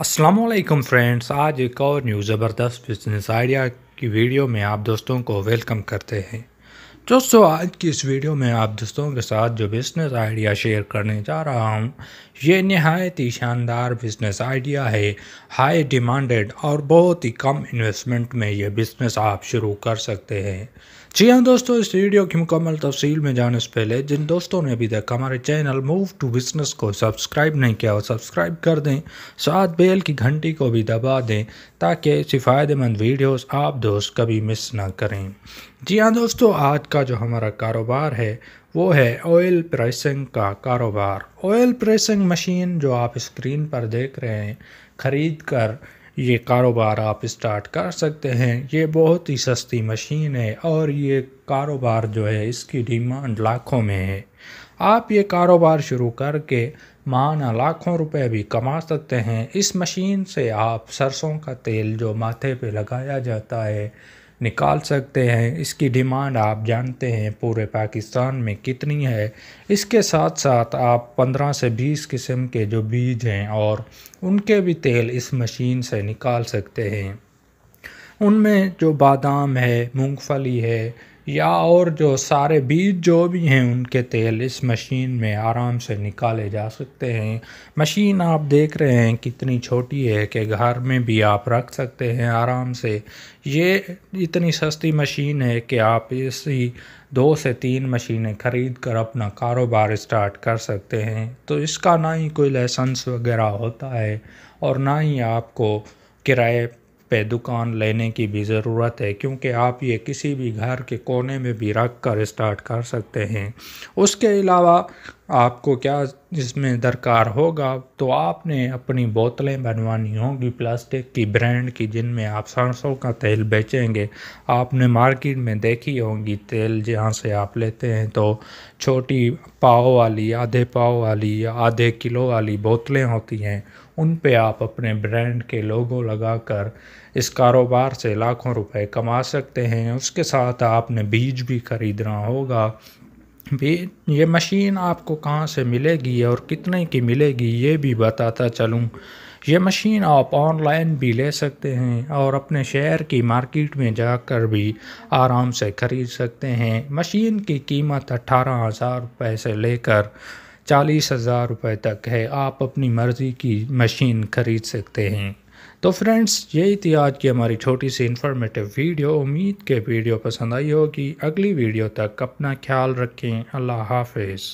Aslam friends आज एक और न्यू ज़बरदस्त बिजनेस आइडिया की वीडियो में आप दोस्तों को वेलकम करते हैं दोस्तों आज की इस वीडियो में आप दोस्तों के साथ जो बिज़नेस आइडिया शेयर करने जा रहा हूँ ये नहायत ही शानदार बिज़नेस आइडिया है हाई डिमांडेड और बहुत ही कम इन्वेस्टमेंट में ये बिज़नेस आप शुरू कर सकते हैं जी हाँ दोस्तों इस वीडियो की मुकम्मल तफसील में जाने से पहले जिन दोस्तों ने अभी तक हमारे चैनल मूव टू बिज़नेस को सब्सक्राइब नहीं किया वो सब्सक्राइब कर दें साथ बेल की घंटी को भी दबा दें ताकि ऐसी फ़ायदेमंद वीडियोज़ आप दोस्त कभी मिस ना करें जी हाँ दोस्तों आज का का जो हमारा कारोबार है वो है ऑयल प्रेसिंग का कारोबार ऑयल प्रेसिंग मशीन जो आप स्क्रीन पर देख रहे हैं ख़रीद कर ये कारोबार आप स्टार्ट कर सकते हैं ये बहुत ही सस्ती मशीन है और ये कारोबार जो है इसकी डिमांड लाखों में है आप ये कारोबार शुरू करके माना लाखों रुपए भी कमा सकते हैं इस मशीन से आप सरसों का तेल जो माथे पे लगाया जाता है निकाल सकते हैं इसकी डिमांड आप जानते हैं पूरे पाकिस्तान में कितनी है इसके साथ साथ आप 15 से 20 किस्म के जो बीज हैं और उनके भी तेल इस मशीन से निकाल सकते हैं उनमें जो बादाम है मूंगफली है या और जो सारे बीज जो भी हैं उनके तेल इस मशीन में आराम से निकाले जा सकते हैं मशीन आप देख रहे हैं कितनी छोटी है कि घर में भी आप रख सकते हैं आराम से ये इतनी सस्ती मशीन है कि आप इसी दो से तीन मशीनें ख़रीद कर अपना कारोबार स्टार्ट कर सकते हैं तो इसका ना ही कोई लाइसेंस वगैरह होता है और ना ही आपको किराए पे दुकान लेने की भी ज़रूरत है क्योंकि आप ये किसी भी घर के कोने में भी रख कर स्टार्ट कर सकते हैं उसके अलावा आपको क्या इसमें दरकार होगा तो आपने अपनी बोतलें बनवानी होंगी प्लास्टिक की ब्रांड की जिनमें आप सरसों का तेल बेचेंगे आपने मार्केट में देखी होंगी तेल जहाँ से आप लेते हैं तो छोटी पाव वाली आधे पाव वाली या आधे किलो वाली बोतलें होती हैं उन पे आप अपने ब्रांड के लोगो लगाकर इस कारोबार से लाखों रुपए कमा सकते हैं उसके साथ आपने बीज भी खरीदना होगा भी ये मशीन आपको कहाँ से मिलेगी और कितने की मिलेगी ये भी बताता चलूँ ये मशीन आप ऑनलाइन भी ले सकते हैं और अपने शहर की मार्केट में जाकर भी आराम से ख़रीद सकते हैं मशीन की कीमत अट्ठारह हज़ार रुपये से लेकर चालीस हज़ार रुपये तक है आप अपनी मर्ज़ी की मशीन ख़रीद सकते हैं तो फ्रेंड्स यही थी आज की हमारी छोटी सी इन्फॉर्मेटिव वीडियो उम्मीद के वीडियो पसंद आई होगी अगली वीडियो तक अपना ख्याल रखें अल्लाह हाफिज़